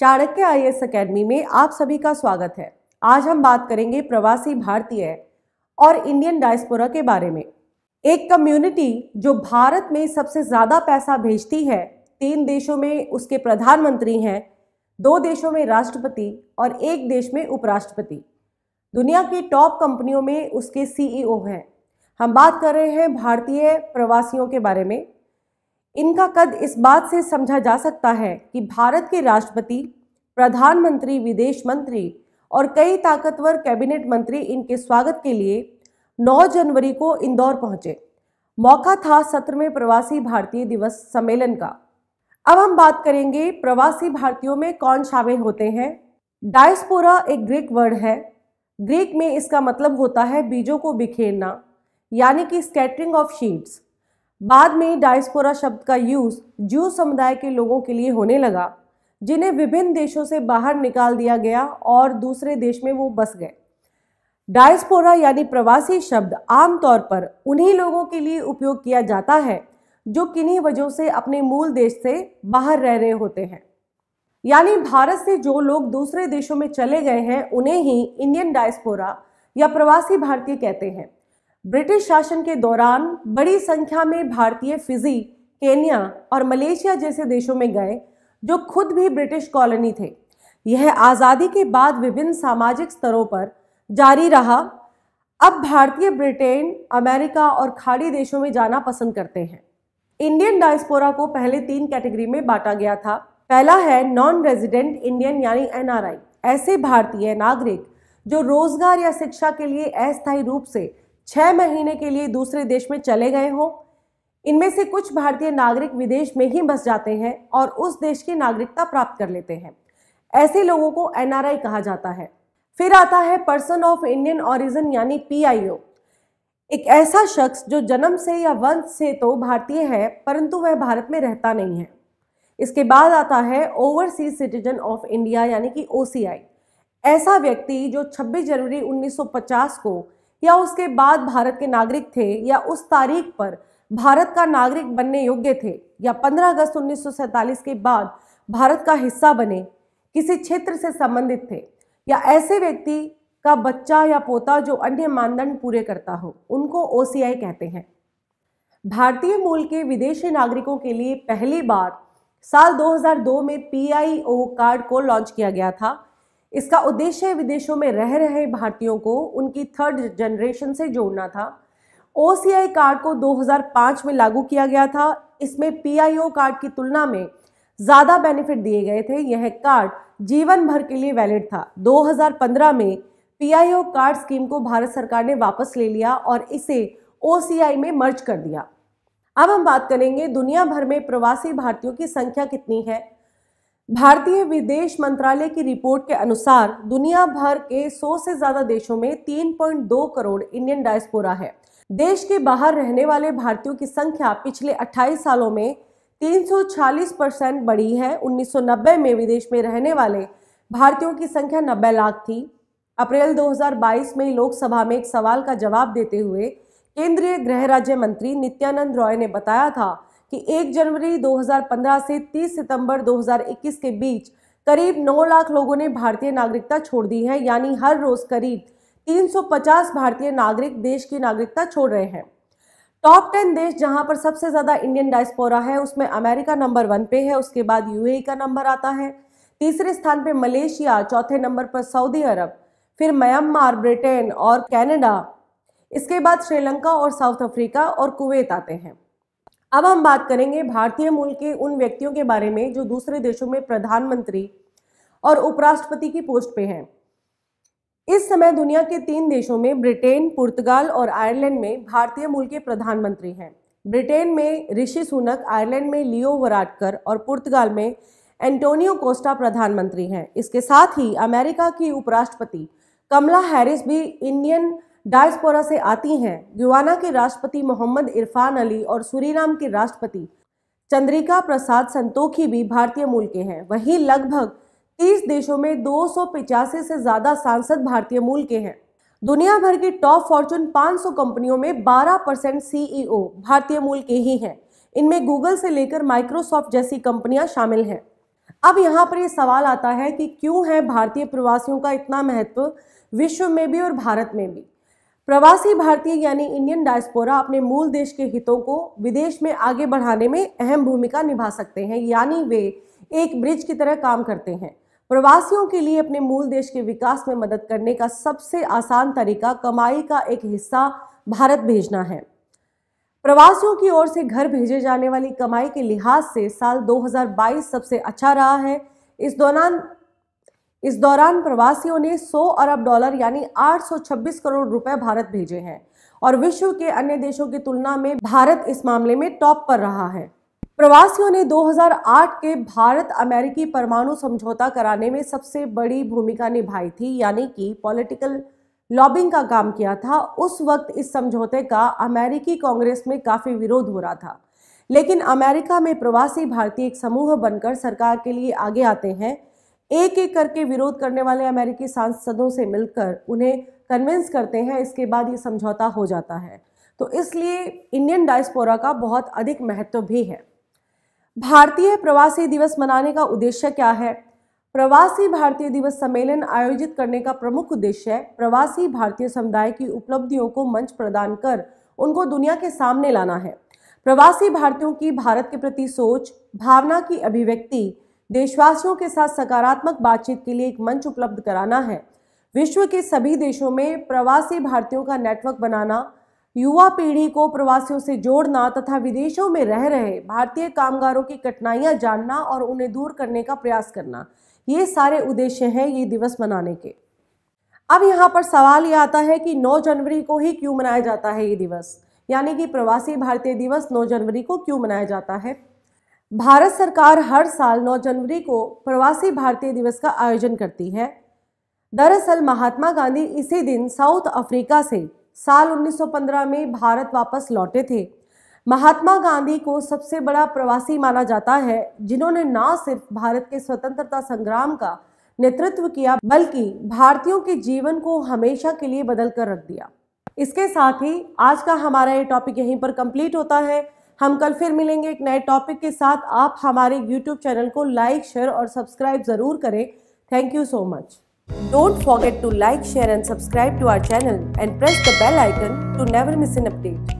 Chanakya I S academy में आप सभी का स्वागत है आज हम बात करेंगे प्रवासी भारतीय और इंडियन डायस्पोरा के बारे में एक कम्युनिटी जो भारत में सबसे ज़्यादा पैसा भेजती है तीन देशों में उसके प्रधानमंत्री हैं दो देशों में राष्ट्रपति और एक देश में उपराष्ट्रपति दुनिया की टॉप कंपनियों में उसके सीईओ e हैं हम बात कर रहे हैं भारतीय प्रवासियों के बारे में इनका कद इस बात से समझा जा सकता है कि भारत के राष्ट्रपति प्रधानमंत्री विदेश मंत्री और कई ताकतवर कैबिनेट मंत्री इनके स्वागत के लिए 9 जनवरी को इंदौर पहुंचे मौका था सत्र में प्रवासी भारतीय दिवस सम्मेलन का अब हम बात करेंगे प्रवासी भारतीयों में कौन शामिल होते हैं डायस्पोरा एक ग्रीक वर्ड है ग्रीक में इसका मतलब होता है बीजों को बिखेरना यानी कि स्कैटरिंग ऑफ शीड्स बाद में डायस्पोरा शब्द का यूज़ जू समुदाय के लोगों के लिए होने लगा जिन्हें विभिन्न देशों से बाहर निकाल दिया गया और दूसरे देश में वो बस गए डायस्पोरा यानी प्रवासी शब्द आमतौर पर उन्हीं लोगों के लिए उपयोग किया जाता है जो किन्हीं वजहों से अपने मूल देश से बाहर रह रहे होते हैं यानी भारत से जो लोग दूसरे देशों में चले गए हैं उन्हें ही इंडियन डायस्पोरा या प्रवासी भारतीय कहते हैं ब्रिटिश शासन के दौरान बड़ी संख्या में भारतीय फिजी केन्या और मलेशिया जैसे देशों में गए जो खुद भी ब्रिटिश कॉलोनी थे यह आज़ादी के बाद विभिन्न सामाजिक स्तरों पर जारी रहा अब भारतीय ब्रिटेन अमेरिका और खाड़ी देशों में जाना पसंद करते हैं इंडियन डायस्पोरा को पहले तीन कैटेगरी में बांटा गया था पहला है नॉन रेजिडेंट इंडियन यानी एनआरआई ऐसे भारतीय नागरिक जो रोजगार या शिक्षा के लिए अस्थायी रूप से छः महीने के लिए दूसरे देश में चले गए हों इनमें से कुछ भारतीय नागरिक विदेश में ही बस जाते हैं और उस देश की नागरिकता प्राप्त कर लेते हैं ऐसे लोगों को एनआरआई कहा जाता है फिर आता है पर्सन ऑफ इंडियन ऑरिजन यानी पीआईओ एक ऐसा शख्स जो जन्म से या वंश से तो भारतीय है परंतु वह भारत में रहता नहीं है इसके बाद आता है ओवरसीज सिटीजन ऑफ इंडिया यानी कि ओ ऐसा व्यक्ति जो 26 जनवरी 1950 को या उसके बाद भारत के नागरिक थे या उस तारीख पर भारत का नागरिक बनने योग्य थे या 15 अगस्त उन्नीस के बाद भारत का हिस्सा बने किसी क्षेत्र से संबंधित थे या ऐसे व्यक्ति का बच्चा या पोता जो अन्य मानदंड पूरे करता हो उनको ओ कहते हैं भारतीय मूल के विदेशी नागरिकों के लिए पहली बार साल 2002 में पी कार्ड को लॉन्च किया गया था इसका उद्देश्य विदेशों में रह रहे भारतीयों को उनकी थर्ड जनरेशन से जोड़ना था ओ कार्ड को 2005 में लागू किया गया था इसमें पी कार्ड की तुलना में ज़्यादा बेनिफिट दिए गए थे यह कार्ड जीवन भर के लिए वैलिड था 2015 में पी कार्ड स्कीम को भारत सरकार ने वापस ले लिया और इसे ओ में मर्ज कर दिया अब हम बात करेंगे दुनिया भर में प्रवासी भारतीयों की संख्या कितनी है भारतीय विदेश मंत्रालय की रिपोर्ट के अनुसार दुनिया भर के 100 से ज्यादा देशों में 3.2 करोड़ इंडियन डायस्पोरा है देश के बाहर रहने वाले भारतीयों की संख्या पिछले 28 सालों में 340 परसेंट बढ़ी है 1990 में विदेश में रहने वाले भारतीयों की संख्या 90 लाख थी अप्रैल 2022 में लोकसभा में एक सवाल का जवाब देते हुए केंद्रीय गृह राज्य मंत्री नित्यानंद रॉय ने बताया था कि 1 जनवरी 2015 से 30 सितंबर 2021 के बीच करीब 9 लाख लोगों ने भारतीय नागरिकता छोड़ दी है यानी हर रोज करीब 350 भारतीय नागरिक देश की नागरिकता छोड़ रहे हैं टॉप टेन देश जहां पर सबसे ज़्यादा इंडियन डायस्पोरा है उसमें अमेरिका नंबर वन पे है उसके बाद यूएई का नंबर आता है तीसरे स्थान पे मलेशिया चौथे नंबर पर सऊदी अरब फिर म्यांमार ब्रिटेन और कनाडा इसके बाद श्रीलंका और साउथ अफ्रीका और कुवैत आते हैं अब हम बात करेंगे भारतीय मूल के उन व्यक्तियों के बारे में जो दूसरे देशों में प्रधानमंत्री और उपराष्ट्रपति की पोस्ट पे हैं इस समय दुनिया के तीन देशों में ब्रिटेन पुर्तगाल और आयरलैंड में भारतीय मूल के प्रधानमंत्री हैं ब्रिटेन में ऋषि सुनक आयरलैंड में लियो वराटकर और पुर्तगाल में एंटोनियो कोस्टा प्रधानमंत्री हैं इसके साथ ही अमेरिका की उपराष्ट्रपति कमला हैरिस भी इंडियन डायस्पोरा से आती हैं गुआना के राष्ट्रपति मोहम्मद इरफान अली और सूरीनाम के राष्ट्रपति चंद्रिका प्रसाद संतोखी भी भारतीय मूल के हैं वहीं लगभग 30 देशों में दो से ज़्यादा सांसद भारतीय मूल के हैं दुनिया भर की टॉप फॉर्चून 500 कंपनियों में 12 परसेंट सीईओ e भारतीय मूल के ही हैं इनमें गूगल से लेकर माइक्रोसॉफ्ट जैसी कंपनियां शामिल हैं अब यहाँ पर ये सवाल आता है कि क्यों है भारतीय प्रवासियों का इतना महत्व विश्व में भी और भारत में भी प्रवासी भारतीय यानी इंडियन डायस्पोरा अपने मूल देश के हितों को विदेश में आगे बढ़ाने में अहम भूमिका निभा सकते हैं यानी वे एक ब्रिज की तरह काम करते हैं प्रवासियों के लिए अपने मूल देश के विकास में मदद करने का सबसे आसान तरीका कमाई का एक हिस्सा भारत भेजना है प्रवासियों की ओर से घर भेजे जाने वाली कमाई के लिहाज से साल 2022 सबसे अच्छा रहा है इस दौरान इस दौरान प्रवासियों ने 100 अरब डॉलर यानी 826 करोड़ रुपए भारत भेजे हैं और विश्व के अन्य देशों की तुलना में भारत इस मामले में टॉप पर रहा है प्रवासियों ने 2008 के भारत अमेरिकी परमाणु समझौता कराने में सबसे बड़ी भूमिका निभाई थी यानी कि पॉलिटिकल लॉबिंग का काम किया था उस वक्त इस समझौते का अमेरिकी कांग्रेस में काफ़ी विरोध हो रहा था लेकिन अमेरिका में प्रवासी भारतीय एक समूह बनकर सरकार के लिए आगे आते हैं एक एक करके विरोध करने वाले अमेरिकी सांसदों से मिलकर उन्हें कन्विंस करते हैं इसके बाद ये समझौता हो जाता है तो इसलिए इंडियन डायस्पोरा का बहुत अधिक महत्व भी है भारतीय प्रवासी दिवस मनाने का उद्देश्य क्या है प्रवासी भारतीय दिवस सम्मेलन आयोजित करने का प्रमुख उद्देश्य प्रवासी भारतीय समुदाय की उपलब्धियों को मंच प्रदान कर उनको दुनिया के सामने लाना है प्रवासी भारतीयों की भारत के प्रति सोच भावना की अभिव्यक्ति देशवासियों के साथ सकारात्मक बातचीत के लिए एक मंच उपलब्ध कराना है विश्व के सभी देशों में प्रवासी भारतीयों का नेटवर्क बनाना युवा पीढ़ी को प्रवासियों से जोड़ना तथा विदेशों में रह रहे भारतीय कामगारों की कठिनाइयां जानना और उन्हें दूर करने का प्रयास करना ये सारे उद्देश्य हैं ये दिवस मनाने के अब यहाँ पर सवाल ये आता है कि 9 जनवरी को ही क्यों मनाया जाता है ये दिवस यानी कि प्रवासी भारतीय दिवस 9 जनवरी को क्यों मनाया जाता है भारत सरकार हर साल 9 जनवरी को प्रवासी भारतीय दिवस का आयोजन करती है दरअसल महात्मा गांधी इसी दिन साउथ अफ्रीका से साल 1915 में भारत वापस लौटे थे महात्मा गांधी को सबसे बड़ा प्रवासी माना जाता है जिन्होंने ना सिर्फ भारत के स्वतंत्रता संग्राम का नेतृत्व किया बल्कि भारतीयों के जीवन को हमेशा के लिए बदल कर रख दिया इसके साथ ही आज का हमारा ये टॉपिक यहीं पर कंप्लीट होता है हम कल फिर मिलेंगे एक नए टॉपिक के साथ आप हमारे यूट्यूब चैनल को लाइक शेयर और सब्सक्राइब जरूर करें thank you so much don't forget to like share and subscribe to our channel and press the bell icon to never miss an update